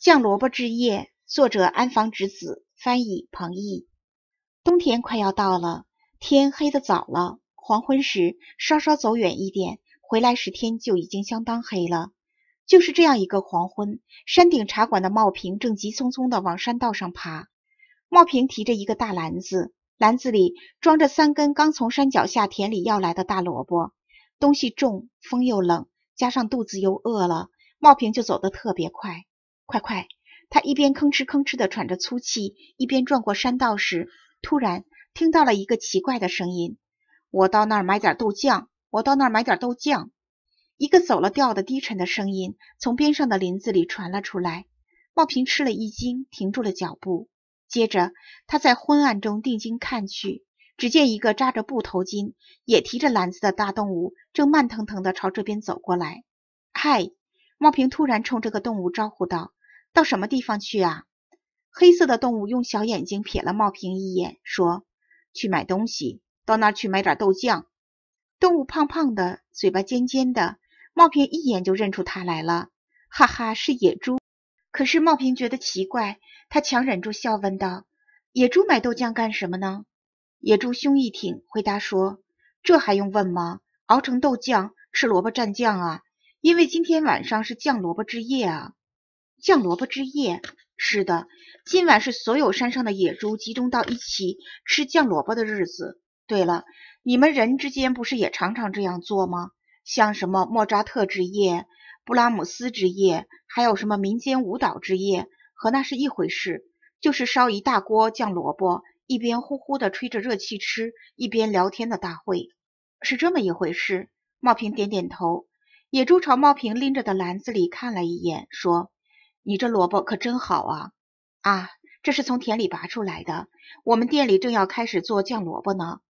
《酱萝卜之夜》作者安房直子，翻译彭懿。冬天快要到了，天黑的早了。黄昏时稍稍走远一点，回来时天就已经相当黑了。就是这样一个黄昏，山顶茶馆的茂平正急匆匆的往山道上爬。茂平提着一个大篮子，篮子里装着三根刚从山脚下田里要来的大萝卜。东西重，风又冷，加上肚子又饿了，茂平就走得特别快。快快！他一边吭哧吭哧的喘着粗气，一边转过山道时，突然听到了一个奇怪的声音：“我到那儿买点豆酱，我到那儿买点豆酱。”一个走了调的低沉的声音从边上的林子里传了出来。茂平吃了一惊，停住了脚步。接着，他在昏暗中定睛看去，只见一个扎着布头巾、也提着篮子的大动物，正慢腾腾的朝这边走过来。嗨！茂平突然冲这个动物招呼道。到什么地方去啊？黑色的动物用小眼睛瞥了茂平一眼，说：“去买东西，到那儿去买点豆酱。”动物胖胖的，嘴巴尖尖的，茂平一眼就认出它来了。哈哈，是野猪。可是茂平觉得奇怪，他强忍住笑，问道：“野猪买豆酱干什么呢？”野猪胸一挺，回答说：“这还用问吗？熬成豆酱，吃萝卜蘸酱啊！因为今天晚上是酱萝卜之夜啊！”酱萝卜之夜，是的，今晚是所有山上的野猪集中到一起吃酱萝卜的日子。对了，你们人之间不是也常常这样做吗？像什么莫扎特之夜、布拉姆斯之夜，还有什么民间舞蹈之夜，和那是一回事，就是烧一大锅酱萝卜，一边呼呼地吹着热气吃，一边聊天的大会，是这么一回事。茂平点点头，野猪朝茂平拎着的篮子里看了一眼，说。你这萝卜可真好啊！啊，这是从田里拔出来的。我们店里正要开始做酱萝卜呢。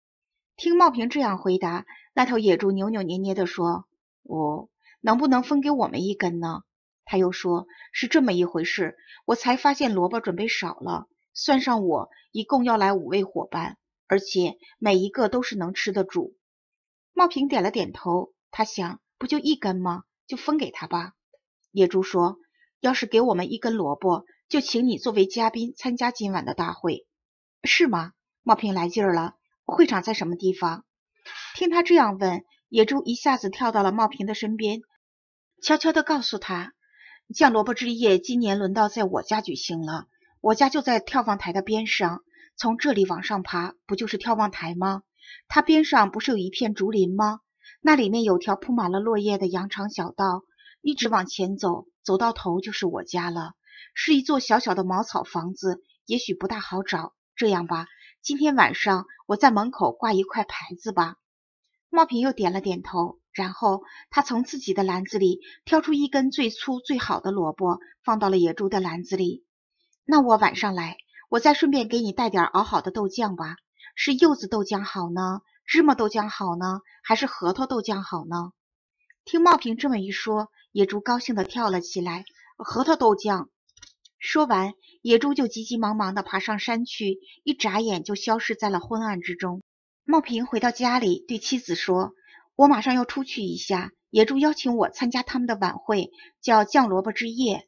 听茂平这样回答，那头野猪扭扭捏捏的说：“我能不能分给我们一根呢？”他又说：“是这么一回事，我才发现萝卜准备少了，算上我，一共要来五位伙伴，而且每一个都是能吃的主。”茂平点了点头，他想不就一根吗？就分给他吧。野猪说。要是给我们一根萝卜，就请你作为嘉宾参加今晚的大会，是吗？茂平来劲儿了。会场在什么地方？听他这样问，野猪一下子跳到了茂平的身边，悄悄地告诉他：“酱萝卜之夜今年轮到在我家举行了。我家就在眺望台的边上，从这里往上爬，不就是眺望台吗？它边上不是有一片竹林吗？那里面有条铺满了落叶的羊肠小道，一直往前走。”走到头就是我家了，是一座小小的茅草房子，也许不大好找。这样吧，今天晚上我在门口挂一块牌子吧。茂平又点了点头，然后他从自己的篮子里挑出一根最粗最好的萝卜，放到了野猪的篮子里。那我晚上来，我再顺便给你带点熬好的豆酱吧。是柚子豆浆好呢，芝麻豆浆好呢，还是核桃豆浆好呢？听茂平这么一说，野猪高兴地跳了起来。核桃豆浆。说完，野猪就急急忙忙地爬上山去，一眨眼就消失在了昏暗之中。茂平回到家里，对妻子说：“我马上要出去一下，野猪邀请我参加他们的晚会，叫‘酱萝卜之夜’。”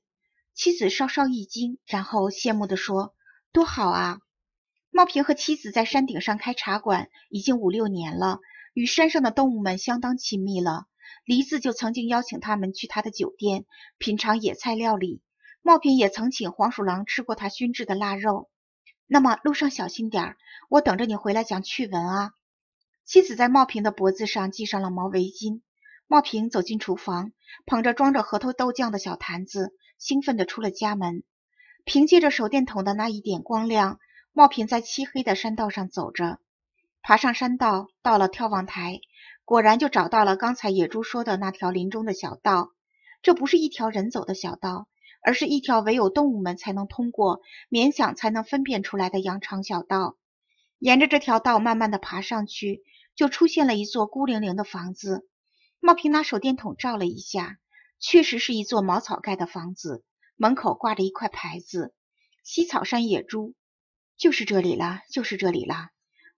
妻子稍稍一惊，然后羡慕地说：“多好啊！”茂平和妻子在山顶上开茶馆已经五六年了，与山上的动物们相当亲密了。黎子就曾经邀请他们去他的酒店品尝野菜料理，茂平也曾请黄鼠狼吃过他熏制的腊肉。那么路上小心点儿，我等着你回来讲趣闻啊！妻子在茂平的脖子上系上了毛围巾。茂平走进厨房，捧着装着核桃豆酱的小坛子，兴奋地出了家门。凭借着手电筒的那一点光亮，茂平在漆黑的山道上走着，爬上山道，到了眺望台。果然就找到了刚才野猪说的那条林中的小道。这不是一条人走的小道，而是一条唯有动物们才能通过、勉强才能分辨出来的羊肠小道。沿着这条道慢慢的爬上去，就出现了一座孤零零的房子。茂平拿手电筒照了一下，确实是一座茅草盖的房子，门口挂着一块牌子：“西草山野猪。”就是这里了，就是这里了。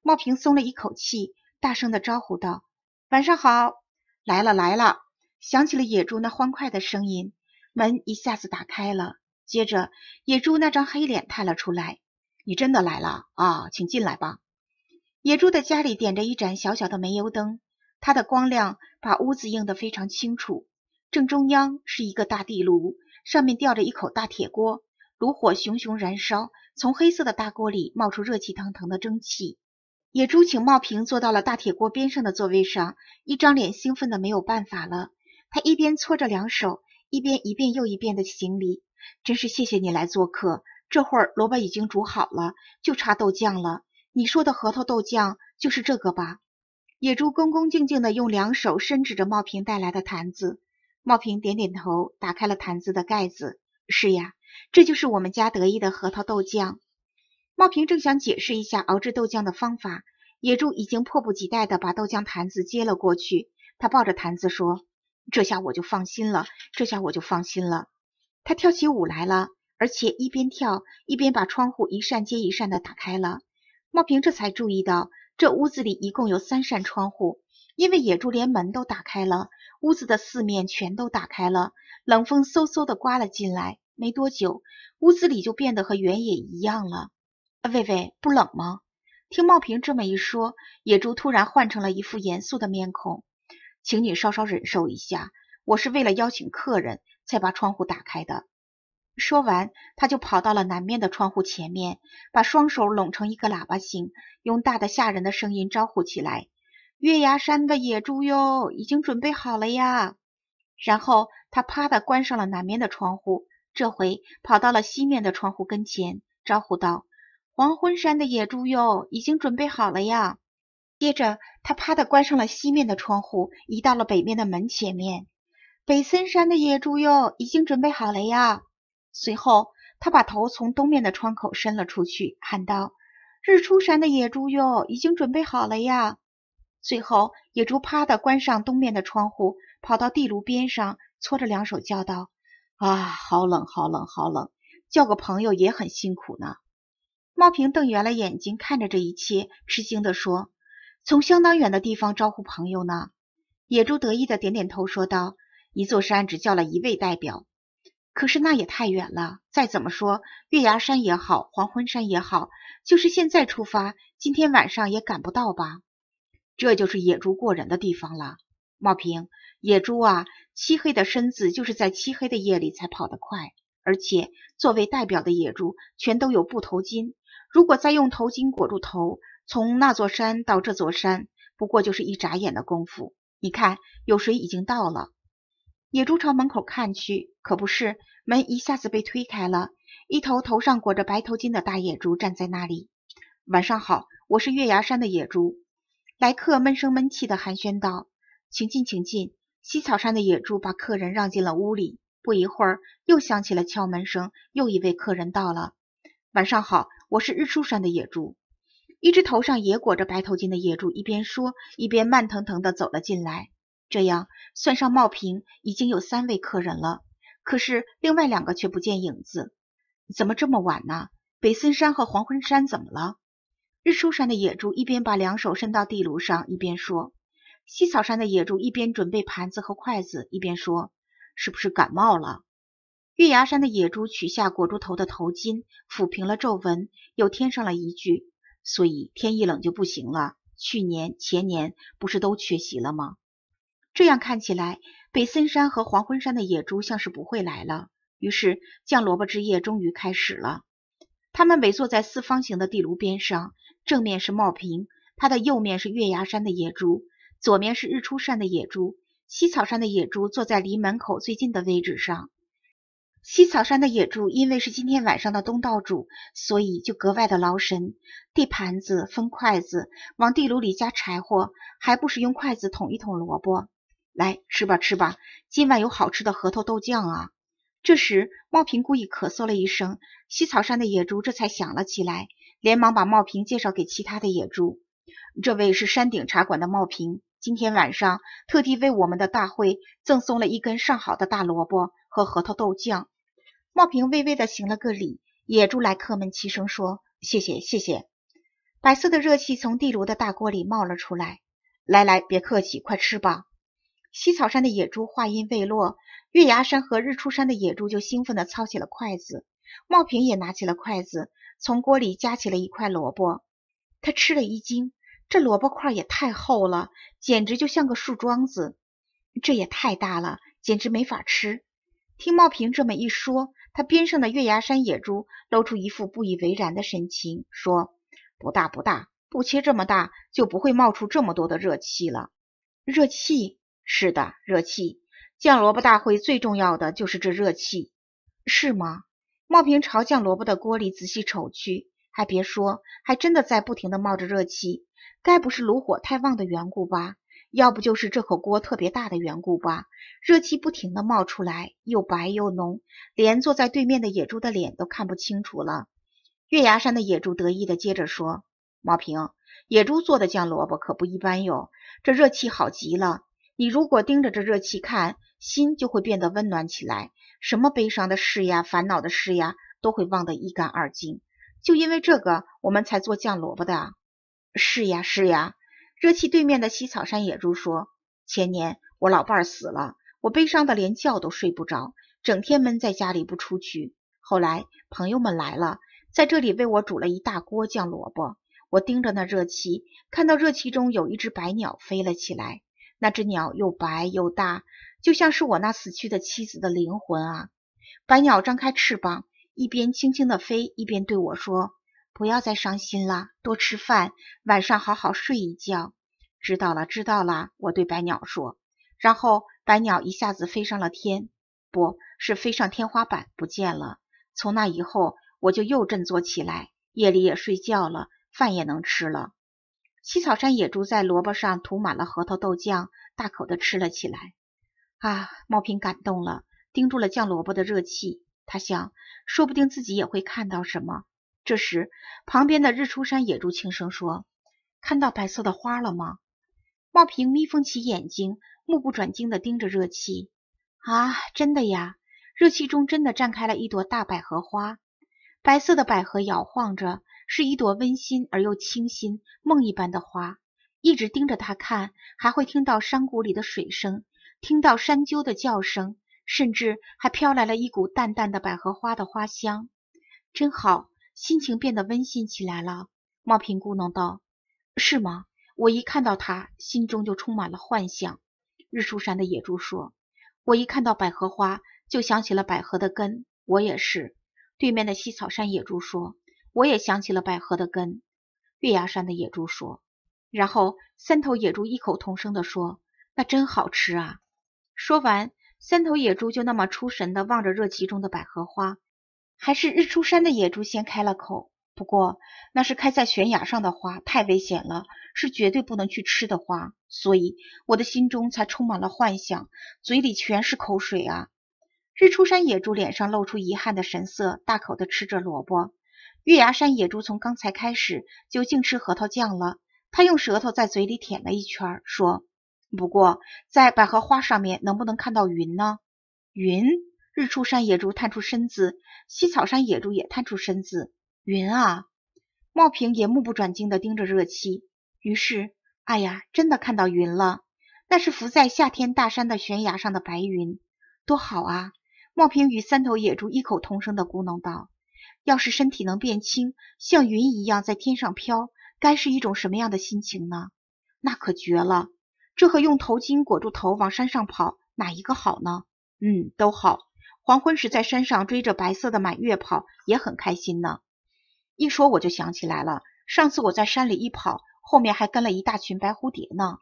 茂平松了一口气，大声的招呼道。晚上好，来了来了，响起了野猪那欢快的声音，门一下子打开了，接着野猪那张黑脸探了出来，你真的来了啊，请进来吧。野猪的家里点着一盏小小的煤油灯，它的光亮把屋子映得非常清楚，正中央是一个大地炉，上面吊着一口大铁锅，炉火熊熊燃烧，从黑色的大锅里冒出热气腾腾的蒸汽。野猪请茂平坐到了大铁锅边上的座位上，一张脸兴奋的没有办法了。他一边搓着两手，一边一遍又一遍的行礼。真是谢谢你来做客，这会儿萝卜已经煮好了，就差豆酱了。你说的核桃豆酱就是这个吧？野猪恭恭敬敬的用两手伸指着茂平带来的坛子。茂平点点头，打开了坛子的盖子。是呀，这就是我们家得意的核桃豆酱。茂平正想解释一下熬制豆浆的方法，野猪已经迫不及待地把豆浆坛子接了过去。他抱着坛子说：“这下我就放心了，这下我就放心了。”他跳起舞来了，而且一边跳一边把窗户一扇接一扇地打开了。茂平这才注意到，这屋子里一共有三扇窗户，因为野猪连门都打开了，屋子的四面全都打开了，冷风嗖嗖地刮了进来。没多久，屋子里就变得和原野一样了。喂喂，不冷吗？听茂平这么一说，野猪突然换成了一副严肃的面孔。请你稍稍忍受一下，我是为了邀请客人，才把窗户打开的。说完，他就跑到了南面的窗户前面，把双手拢成一个喇叭形，用大的吓人的声音招呼起来：“月牙山的野猪哟，已经准备好了呀！”然后他啪的关上了南面的窗户，这回跑到了西面的窗户跟前，招呼道。黄昏山的野猪哟，已经准备好了呀。接着，他啪的关上了西面的窗户，移到了北面的门前面。北森山的野猪哟，已经准备好了呀。随后，他把头从东面的窗口伸了出去，喊道：“日出山的野猪哟，已经准备好了呀。”最后，野猪啪的关上东面的窗户，跑到地炉边上，搓着两手叫道：“啊，好冷，好冷，好冷！叫个朋友也很辛苦呢。”茂平瞪圆了眼睛看着这一切，吃惊的说：“从相当远的地方招呼朋友呢。”野猪得意的点点头，说道：“一座山只叫了一位代表，可是那也太远了。再怎么说，月牙山也好，黄昏山也好，就是现在出发，今天晚上也赶不到吧？这就是野猪过人的地方了。”茂平，野猪啊，漆黑的身子就是在漆黑的夜里才跑得快，而且作为代表的野猪全都有布头巾。如果再用头巾裹住头，从那座山到这座山，不过就是一眨眼的功夫。你看，有谁已经到了？野猪朝门口看去，可不是，门一下子被推开了。一头头上裹着白头巾的大野猪站在那里。晚上好，我是月牙山的野猪。来客闷声闷气的寒暄道：“请进，请进。”西草山的野猪把客人让进了屋里。不一会儿，又响起了敲门声，又一位客人到了。晚上好。我是日出山的野猪，一只头上也裹着白头巾的野猪一边说，一边慢腾腾地走了进来。这样算上茂平，已经有三位客人了，可是另外两个却不见影子。怎么这么晚呢？北森山和黄昏山怎么了？日出山的野猪一边把两手伸到地炉上，一边说。西草山的野猪一边准备盘子和筷子，一边说：“是不是感冒了？”月牙山的野猪取下裹住头的头巾，抚平了皱纹，又添上了一句：“所以天一冷就不行了。去年、前年不是都缺席了吗？”这样看起来，北森山和黄昏山的野猪像是不会来了。于是，酱萝卜之夜终于开始了。他们围坐在四方形的地炉边上，正面是茂平，它的右面是月牙山的野猪，左面是日出山的野猪，西草山的野猪坐在离门口最近的位置上。西草山的野猪因为是今天晚上的东道主，所以就格外的劳神，递盘子、分筷子、往地炉里加柴火，还不是用筷子捅一捅萝卜？来吃吧，吃吧，今晚有好吃的核桃豆酱啊！这时，茂平故意咳嗽了一声，西草山的野猪这才想了起来，连忙把茂平介绍给其他的野猪：“这位是山顶茶馆的茂平。”今天晚上，特地为我们的大会赠送了一根上好的大萝卜和核桃豆酱。茂平微微的行了个礼，野猪来客们齐声说：“谢谢，谢谢。”白色的热气从地炉的大锅里冒了出来。来来，别客气，快吃吧。西草山的野猪话音未落，月牙山和日出山的野猪就兴奋地操起了筷子。茂平也拿起了筷子，从锅里夹起了一块萝卜，他吃了一惊。这萝卜块也太厚了，简直就像个树桩子。这也太大了，简直没法吃。听茂平这么一说，他边上的月牙山野猪露出一副不以为然的神情，说：“不大不大，不切这么大，就不会冒出这么多的热气了。热气，是的，热气。酱萝卜大会最重要的就是这热气，是吗？”茂平朝酱萝卜的锅里仔细瞅去。还别说，还真的在不停的冒着热气，该不是炉火太旺的缘故吧？要不就是这口锅特别大的缘故吧？热气不停的冒出来，又白又浓，连坐在对面的野猪的脸都看不清楚了。月牙山的野猪得意的接着说：“毛平，野猪做的酱萝卜可不一般哟，这热气好极了。你如果盯着这热气看，心就会变得温暖起来，什么悲伤的事呀，烦恼的事呀，都会忘得一干二净。”就因为这个，我们才做酱萝卜的。是呀，是呀。热气对面的西草山野猪说：“前年我老伴死了，我悲伤的连觉都睡不着，整天闷在家里不出去。后来朋友们来了，在这里为我煮了一大锅酱萝卜。我盯着那热气，看到热气中有一只白鸟飞了起来。那只鸟又白又大，就像是我那死去的妻子的灵魂啊！白鸟张开翅膀。”一边轻轻地飞，一边对我说：“不要再伤心了，多吃饭，晚上好好睡一觉。”知道了，知道了，我对白鸟说。然后白鸟一下子飞上了天，不是飞上天花板不见了。从那以后，我就又振作起来，夜里也睡觉了，饭也能吃了。西草山野猪在萝卜上涂满了核桃豆酱，大口的吃了起来。啊，茂平感动了，盯住了酱萝卜的热气。他想，说不定自己也会看到什么。这时，旁边的日出山野猪轻声说：“看到白色的花了吗？”茂平眯缝起眼睛，目不转睛地盯着热气。啊，真的呀！热气中真的绽开了一朵大百合花，白色的百合摇晃着，是一朵温馨而又清新、梦一般的花。一直盯着它看，还会听到山谷里的水声，听到山鸠的叫声。甚至还飘来了一股淡淡的百合花的花香，真好，心情变得温馨起来了。茂平咕哝道：“是吗？我一看到它，心中就充满了幻想。”日出山的野猪说：“我一看到百合花，就想起了百合的根。”我也是。对面的西草山野猪说：“我也想起了百合的根。”月牙山的野猪说：“然后三头野猪异口同声地说：‘那真好吃啊！’”说完。三头野猪就那么出神的望着热气中的百合花，还是日出山的野猪先开了口。不过那是开在悬崖上的花，太危险了，是绝对不能去吃的花。所以我的心中才充满了幻想，嘴里全是口水啊！日出山野猪脸上露出遗憾的神色，大口的吃着萝卜。月牙山野猪从刚才开始就净吃核桃酱了，他用舌头在嘴里舔了一圈，说。不过，在百合花上面能不能看到云呢？云，日出山野猪探出身子，西草山野猪也探出身子。云啊！茂平也目不转睛地盯着热气。于是，哎呀，真的看到云了！那是浮在夏天大山的悬崖上的白云，多好啊！茂平与三头野猪异口同声的咕哝道：“要是身体能变轻，像云一样在天上飘，该是一种什么样的心情呢？那可绝了！”这和用头巾裹住头往山上跑，哪一个好呢？嗯，都好。黄昏时在山上追着白色的满月跑，也很开心呢。一说我就想起来了，上次我在山里一跑，后面还跟了一大群白蝴蝶呢。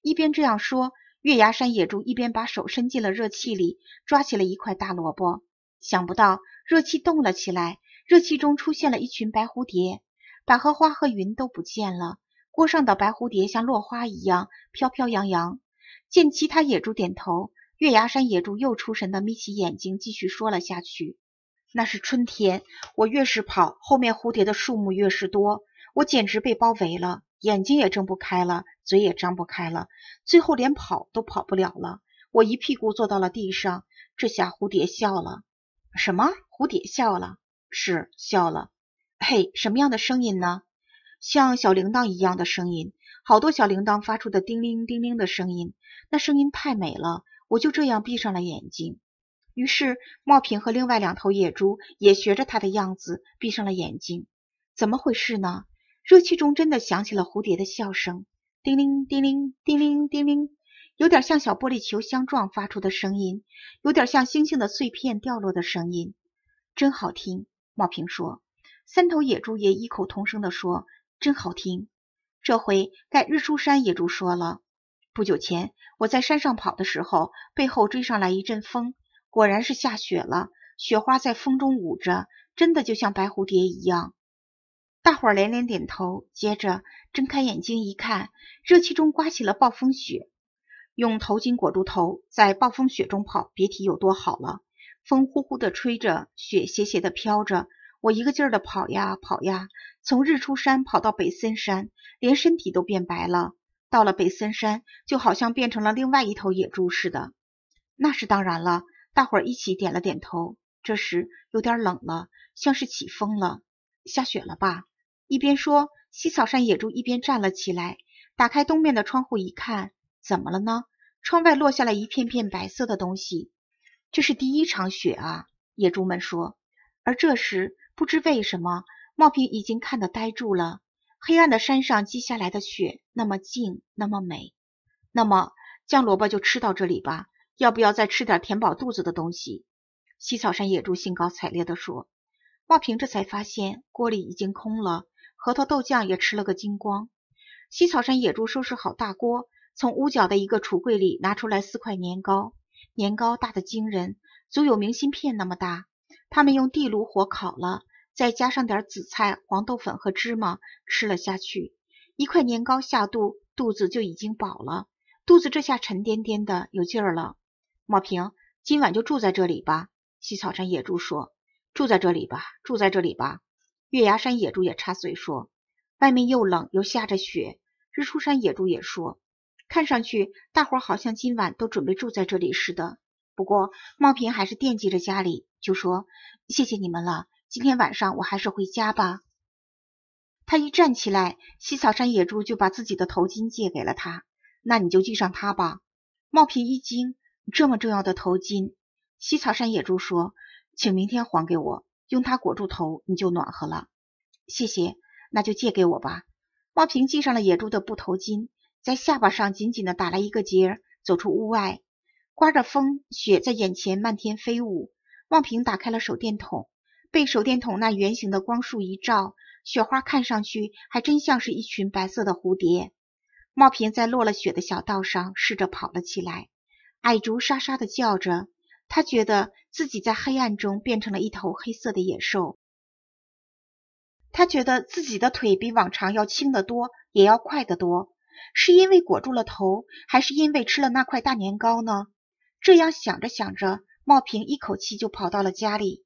一边这样说，月牙山野猪一边把手伸进了热气里，抓起了一块大萝卜。想不到热气动了起来，热气中出现了一群白蝴蝶，百合花和云都不见了。锅上的白蝴蝶像落花一样飘飘扬扬。见其他野猪点头，月牙山野猪又出神的眯起眼睛，继续说了下去：“那是春天，我越是跑，后面蝴蝶的数目越是多，我简直被包围了，眼睛也睁不开了，嘴也张不开了，最后连跑都跑不了了。我一屁股坐到了地上。这下蝴蝶笑了。什么？蝴蝶笑了？是笑了。嘿，什么样的声音呢？”像小铃铛一样的声音，好多小铃铛发出的叮铃叮铃的声音，那声音太美了，我就这样闭上了眼睛。于是茂平和另外两头野猪也学着他的样子闭上了眼睛。怎么回事呢？热气中真的响起了蝴蝶的笑声，叮铃叮铃叮铃叮铃，有点像小玻璃球相撞发出的声音，有点像星星的碎片掉落的声音，真好听。茂平说，三头野猪也异口同声地说。真好听！这回盖日出山野猪说了，不久前我在山上跑的时候，背后追上来一阵风，果然是下雪了，雪花在风中舞着，真的就像白蝴蝶一样。大伙儿连连点头，接着睁开眼睛一看，热气中刮起了暴风雪，用头巾裹住头，在暴风雪中跑，别提有多好了。风呼呼的吹着，雪斜斜的飘着。我一个劲儿的跑呀跑呀，从日出山跑到北森山，连身体都变白了。到了北森山，就好像变成了另外一头野猪似的。那是当然了，大伙儿一起点了点头。这时有点冷了，像是起风了，下雪了吧？一边说西草山野猪，一边站了起来，打开东面的窗户一看，怎么了呢？窗外落下了一片片白色的东西，这是第一场雪啊！野猪们说。而这时。不知为什么，茂平已经看得呆住了。黑暗的山上积下来的雪，那么静，那么美。那么，酱萝卜就吃到这里吧。要不要再吃点填饱肚子的东西？西草山野猪兴高采烈地说。茂平这才发现锅里已经空了，核桃豆酱也吃了个精光。西草山野猪收拾好大锅，从屋角的一个橱柜里拿出来四块年糕。年糕大的惊人，足有明信片那么大。他们用地炉火烤了。再加上点紫菜、黄豆粉和芝麻，吃了下去，一块年糕下肚，肚子就已经饱了。肚子这下沉甸甸的，有劲儿了。茂平，今晚就住在这里吧。西草山野猪说：“住在这里吧，住在这里吧。”月牙山野猪也插嘴说：“外面又冷又下着雪。”日出山野猪也说：“看上去大伙好像今晚都准备住在这里似的。”不过茂平还是惦记着家里，就说：“谢谢你们了。”今天晚上我还是回家吧。他一站起来，西草山野猪就把自己的头巾借给了他。那你就系上它吧。茂平一惊，这么重要的头巾。西草山野猪说：“请明天还给我，用它裹住头，你就暖和了。”谢谢，那就借给我吧。茂平系上了野猪的布头巾，在下巴上紧紧的打了一个结，走出屋外。刮着风，雪在眼前漫天飞舞。茂平打开了手电筒。被手电筒那圆形的光束一照，雪花看上去还真像是一群白色的蝴蝶。茂平在落了雪的小道上试着跑了起来，矮竹沙沙的叫着。他觉得自己在黑暗中变成了一头黑色的野兽。他觉得自己的腿比往常要轻得多，也要快得多。是因为裹住了头，还是因为吃了那块大年糕呢？这样想着想着，茂平一口气就跑到了家里。